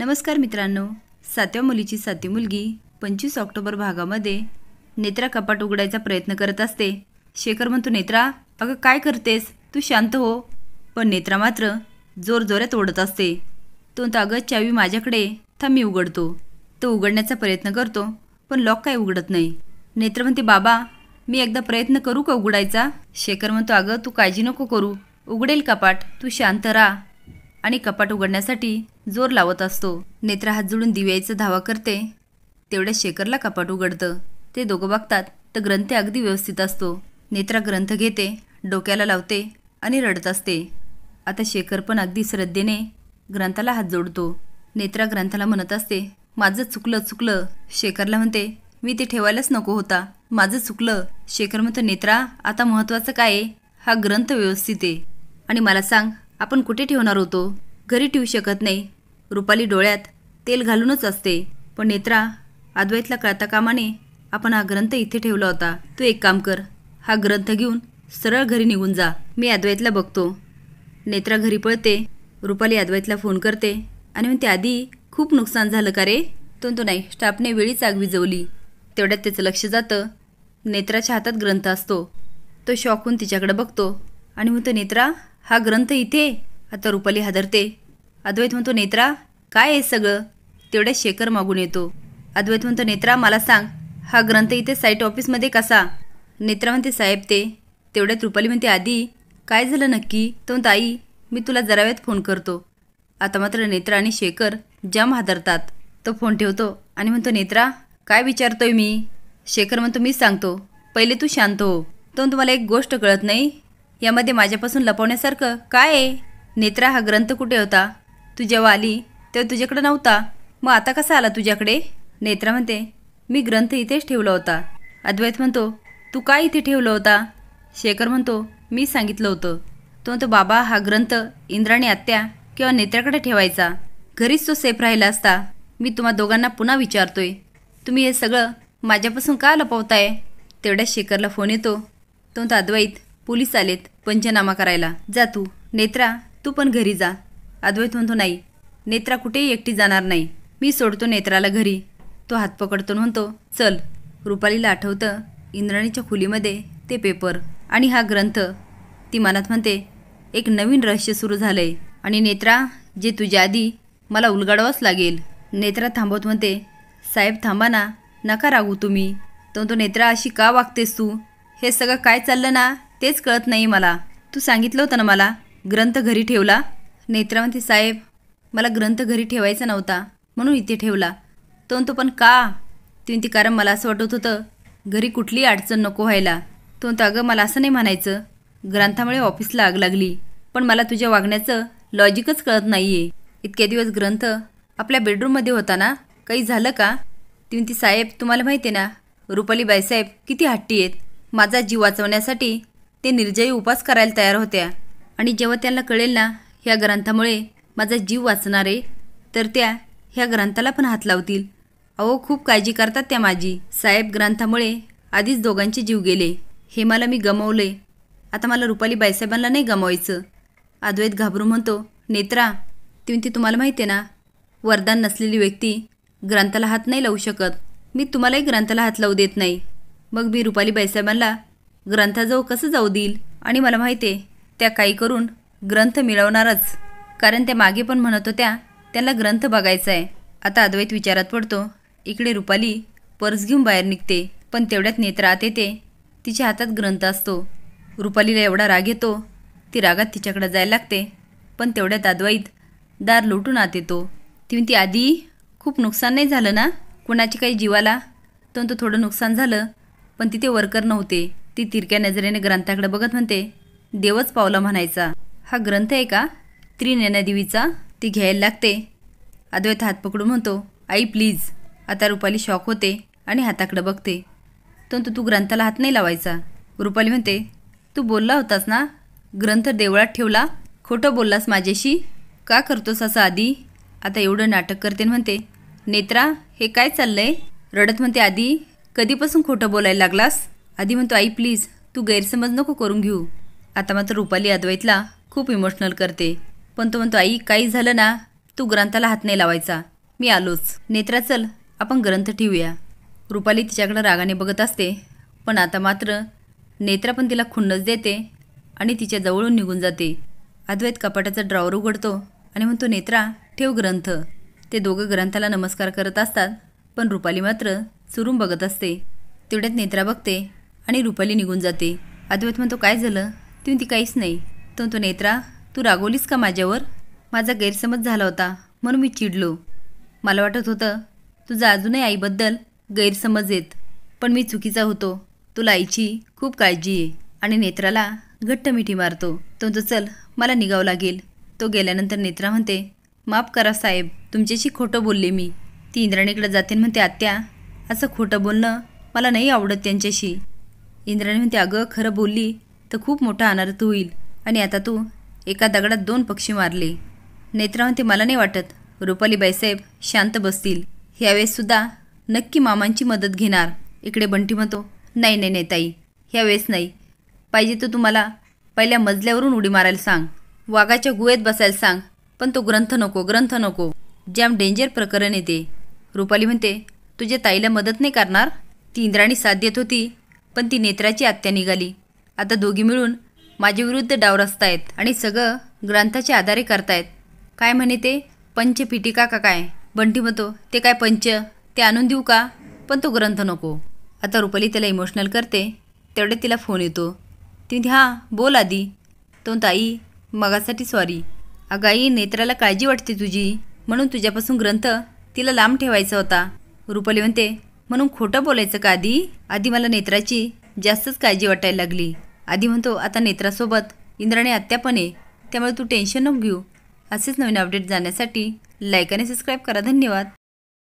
नमस्कार मित्रांनो सातव्या मुलीची सातवी मुलगी पंचवीस ऑक्टोबर भागामध्ये नेत्रा कपाट उघडायचा प्रयत्न करत असते शेखर म्हणतो नेत्रा अगं काय करतेस तू शांत हो पण नेत्रा मात्र जोरजोऱ्यात ओढत असते तो अगं चावी माझ्याकडे था मी उघडतो तो उघडण्याचा प्रयत्न करतो पण लॉक काही उघडत नाही नेत्र म्हणते बाबा मी एकदा प्रयत्न करू का उघडायचा शेखर म्हणतो अगं तू काळजी नको करू उघडेल कपाट तू शांत राहा आणि कपाट उघडण्यासाठी जोर लावत असतो नेत्रा हात जुळून दिव्याईचा धावा करते तेवढ्या शेखरला कपाट उघडतं ते दोघं बघतात तर ग्रंथ अगदी व्यवस्थित असतो नेत्रा ग्रंथ घेते डोक्याला लावते आणि रडत असते आता शेखर पण अगदी श्रद्धेने ग्रंथाला हात जोडतो नेत्रा ग्रंथाला म्हणत असते माझं चुकलं चुकलं शेखरला म्हणते मी ते ठेवायलाच नको होता माझं चुकलं शेखर म्हणतो नेत्रा आता महत्त्वाचं काय आहे हा ग्रंथ व्यवस्थित आहे आणि मला सांग आपण कुठे ठेवणार होतो घरी ठेवू शकत नाही रुपाली डोळ्यात तेल घालूनच असते पण नेत्रा अद्वैतला कळता कामाने आपण हा ग्रंथ इथे ठेवला होता तू एक काम कर हा ग्रंथ घेऊन सरळ घरी निघून जा मी अद्वैतला बघतो नेत्रा घरी पळते रुपाली अद्वैतला फोन करते आणि मग त्याआधी खूप नुकसान झालं का रे तो तो नाही स्टाफने वेळीच आग विजवली तेवढ्यात त्याचं लक्ष जातं नेत्राच्या हातात ग्रंथ असतो तो होऊन तिच्याकडे बघतो आणि म्हणतो नेत्रा हा ग्रंथ इथे आता रुपाली हादरते अद्वैत म्हणतो नेत्रा काय आहे सगळं तेवढ्या शेखर मागून येतो अद्वैत म्हणतो नेत्रा मला सांग हा ग्रंथ इथे साईट ऑफिसमध्ये कसा नेत्रा म्हणते साहेब ते तेवढ्यात रुपाली म्हणते आधी काय झालं नक्की तो ताई मी तुला जरा फोन करतो आता मात्र नेत्रा आणि शेखर जम हादरतात तो फोन ठेवतो आणि म्हणतो नेत्रा काय विचारतोय मी शेखर म्हणतो मी सांगतो पहिले तू शांत हो तो तुम्हाला एक गोष्ट कळत नाही यामध्ये माझ्यापासून लपवण्यासारखं काय आहे नेत्रा हा ग्रंथ कुठे होता तू जेव्हा आली तेव्हा तुझ्याकडे नव्हता मग आता कसा आला तुझ्याकडे नेत्रा म्हणते मी ग्रंथ इथेच ठेवला होता अद्वैत म्हणतो तू काय इथे ठेवला होता शेखर म्हणतो मी सांगितलं होतं तो म्हणतो बाबा हा ग्रंथ इंद्राणी आत्या किंवा नेत्र्याकडे ठेवायचा घरीच तो सेफ राहिला असता मी तुम्हा दोघांना पुन्हा विचारतोय तुम्ही हे सगळं माझ्यापासून का लपवताय तेवढ्या शेखरला फोन येतो तो म्हणतो अद्वैत पोलीस आलेत पंचनामा करायला जा तू नेत्रा तू पण घरी जा अद्वैत म्हणतो नाही नेत्रा कुठेही एकटी जाणार नाही मी सोडतो नेत्राला घरी तो हात पकडतो म्हणतो चल रुपालीला आठवतं इंद्राणीच्या खुलीमध्ये ते पेपर आणि हा ग्रंथ ती मनात म्हणते एक नवीन रहस्य सुरू झालंय आणि नेत्रा जे तुझ्या आधी मला उलगाडावंच लागेल नेत्रा थांबवत म्हणते साहेब थांबा ना नका रागू तुम्ही तर तो नेत्रा अशी का वागतेस तू हे सगळं काय चाललं ना तेच कळत नाही मला तू सांगितलं होतं ना मला ग्रंथ घरी ठेवला नेत्रावंती साहेब मला ग्रंथ घरी ठेवायचा नव्हता म्हणून इथे ठेवला तो तो पण का ती कारण मला असं वाटत होतं घरी कुठलीही अडचण नको व्हायला तो अगं मला असं नाही म्हणायचं ग्रंथामुळे ऑफिसला आग लागली पण मला तुझ्या वागण्याचं लॉजिकच कळत नाही आहे इतके दिवस ग्रंथ आपल्या बेडरूममध्ये होता ना काही झालं का ती साहेब तुम्हाला माहिती आहे ना रुपाली बाईसाहेब किती हट्टी आहेत माझा जीव वाचवण्यासाठी ते निर्जयी उपास करायला तयार होत्या आणि जेव्हा त्यांना कळेल ना ह्या ग्रंथामुळे माझा जीव वाचणार आहे तर त्या ह्या ग्रंथाला पण हात लावतील अहो खूप काळजी करतात त्या माझी साहेब ग्रंथामुळे आधीच दोघांचे जीव गेले हे मला मी गमावले आता मला रुपाली बाईसाहेबांना नाही गमावायचं अद्वैत घाबरू म्हणतो नेत्रा ती तुम्हाला माहिती आहे ना वरदान नसलेली व्यक्ती ग्रंथाला हात नाही लावू शकत मी तुम्हालाही ग्रंथाला हात लावू देत नाही मग मी रुपाली बाईसाहेबांना ग्रंथाजवळ कसं जाऊ देईल आणि मला माहिती आहे त्या काही करून ग्रंथ मिळवणारच कारण त्या मागे पण म्हणत होत्या त्यांना ग्रंथ बघायचा आहे आता अद्वैत विचारात पडतो इकडे रुपाली पर्स घेऊन बाहेर निघते पण तेवढ्यात नेत्र आत येते तिच्या हातात ग्रंथ असतो रुपालीला एवढा राग येतो ती रागात तिच्याकडे जायला लागते पण तेवढ्यात अद्वैत दार लुटून आत येतो ती आधी खूप नुकसान नाही झालं ना कुणाची काही जीवाला तर तो थोडं नुकसान झालं पण तिथे वर्कर नव्हते ती तिरक्या नजरेने ग्रंथाकडे बघत म्हणते देवच पावला म्हणायचा हा ग्रंथ आहे का त्रिनेनादेवीचा ती घ्यायला लागते अद्वैत हात पकडून म्हणतो आई प्लीज आता रुपाली शॉक होते आणि हाताकडं बघते परंतु तू ग्रंथाला हात नाही लावायचा रुपाली म्हणते तू बोलला होतास ना ग्रंथ देवळात ठेवला खोटं बोललास माझ्याशी का करतोस असं आधी आता एवढं नाटक करते म्हणते नेत्रा हे काय चाललंय रडत म्हणते आधी कधीपासून खोटं बोलायला लागलास आधी म्हणतो आई प्लीज तू गैरसमज नको करून घेऊ आता मात्र रुपाली अद्वैतला खूप इमोशनल करते पण तो म्हणतो आई काही झालं ना तू ग्रंथाला हात नाही लावायचा मी आलोच नेत्रा चल आपण ग्रंथ ठेवूया रुपाली तिच्याकडं रागाने बघत असते पण आता मात्र नेत्रा पण तिला खुन्नस देते आणि तिच्या जवळून निघून जाते अद्वैत कपाटाचा ड्रॉवर उघडतो आणि म्हणतो नेत्रा ठेव ग्रंथ ते दोघं ग्रंथाला नमस्कार करत असतात पण रुपाली मात्र चुरून बघत असते तेवढ्यात नेत्रा बघते आणि रुपाली निघून जाते अद्वैत म्हणतो काय झालं तुम्ही ती काहीच नाही तो तो नेत्रा तू रागवलीस का माझ्यावर माझा गैरसमज झाला होता म्हणून मी चिडलो मला वाटत होतं तुझा अजूनही आईबद्दल गैरसमज येत पण मी चुकीचा होतो तुला आईची खूप काळजी आहे आणि नेत्राला घट्ट मिठी मारतो तो तो चल मला निघावं लागेल तो गेल्यानंतर नेत्रा म्हणते माफ करा साहेब तुमच्याशी खोटं बोलले मी ती इंद्राणीकडे जाते म्हणते आत्या असं खोटं बोलणं मला नाही आवडत त्यांच्याशी इंद्राणी म्हणते अगं खरं बोलली तर खूप मोठा अनर्थ होईल आणि आता तू एका दगडात दोन पक्षी मारले नेत्रावंती मला नाही वाटत रुपाली बाईसाहेब शांत बसतील ह्यावेळेससुद्धा नक्की मामांची मदत घेणार इकडे बंटी म्हणतो नाही नाही नाही ताई ह्यावेळेस नाही पाहिजे तर तुम्हाला पहिल्या मजल्यावरून उडी मारायला सांग वाघाच्या गुहेत बसायला सांग पण तो ग्रंथ नको ग्रंथ नको ज्याम डेंजर प्रकरण येते रुपाली म्हणते तुझ्या ताईला मदत नाही करणार ती इंद्राणी साथ देत होती पण ती नेत्राची आत्या निघाली आता दोघी मिळून माझे विरुद्ध रचतायत आणि सगळं ग्रंथाच्या आधारे करतायत काय म्हणे ते पिटिका का काय बंटी म्हणतो ते काय पंच ते आणून देऊ का पण तो ग्रंथ नको आता रुपली त्याला इमोशनल करते तेवढे तिला फोन येतो ती हां बोल आधी तो ताई मगासाठी सॉरी अगं आई नेत्राला काळजी वाटते तुझी म्हणून तुझ्यापासून ग्रंथ तिला लांब ठेवायचा होता रुपली म्हणते म्हणून खोटं बोलायचं का आधी आधी मला नेत्राची जास्तच काळजी वाटायला लागली आधी म्हणतो आता नेत्रासोबत इंद्राने आत्यापणे त्यामुळे तू टेन्शन नको घेऊ असेच नवीन अपडेट जाण्यासाठी लाईक आणि सबस्क्राईब करा धन्यवाद